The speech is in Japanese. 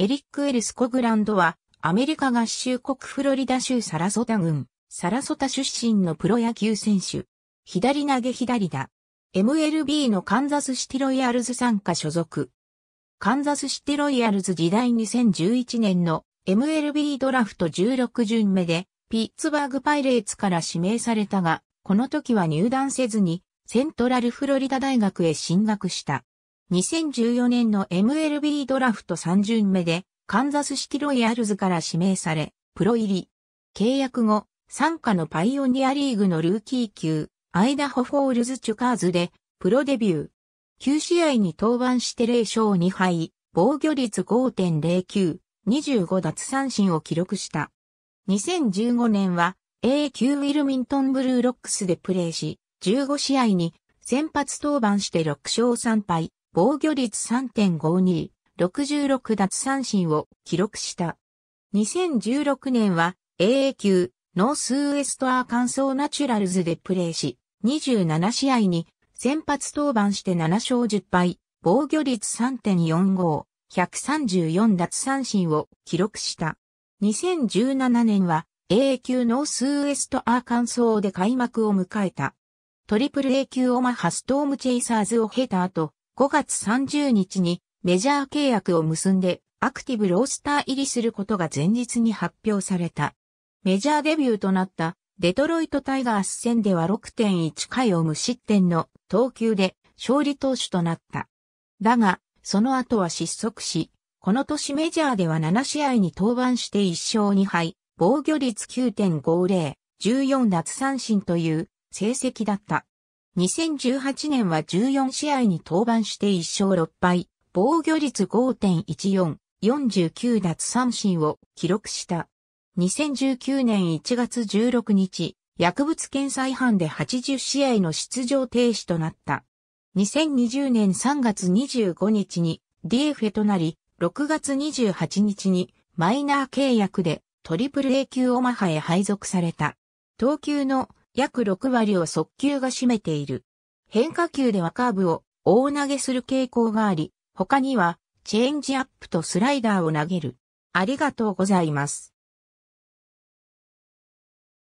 エリック・エル・スコグランドは、アメリカ合衆国フロリダ州サラソタ郡、サラソタ出身のプロ野球選手。左投げ左だ。MLB のカンザスシティロイヤルズ参加所属。カンザスシティロイヤルズ時代2011年の MLB ドラフト16巡目で、ピッツバーグパイレーツから指名されたが、この時は入団せずに、セントラルフロリダ大学へ進学した。2014年の MLB ドラフト3巡目で、カンザスシティロイヤルズから指名され、プロ入り。契約後、参加のパイオニアリーグのルーキー級、アイダホフォールズチュカーズで、プロデビュー。9試合に登板して0勝2敗、防御率5.09、25奪三振を記録した。2015年は A 級ウィルミントンブルーロックスでプレーし、15試合に先発登板して6勝3敗、防御率3.52、66奪三振を記録した。2016年は AA 級ノースウエストアーカンソーナチュラルズでプレーし、27試合に先発登板して7勝10敗、防御率3.45、134奪三振を記録した。2017年は AA 級ノースウエストアーカンソーで開幕を迎えた。トリプル A 級オマハストームチェイサーズを経た後、5月30日にメジャー契約を結んでアクティブロースター入りすることが前日に発表された。メジャーデビューとなったデトロイトタイガース戦では6.1回を無失点の投球で勝利投手となった。だが、その後は失速し、この年メジャーでは7試合に登板して1勝2敗、防御率9.50、14奪三振という成績だった。2018年は14試合に登板して1勝6敗、防御率5.14、49奪三振を記録した。2019年1月16日、薬物検査違反で80試合の出場停止となった。2020年3月25日に DF となり、6月28日にマイナー契約でトリプル A 級オマハへ配属された。投球の約6割を速球が占めている。変化球ではカーブを大投げする傾向があり、他にはチェンジアップとスライダーを投げる。ありがとうございます。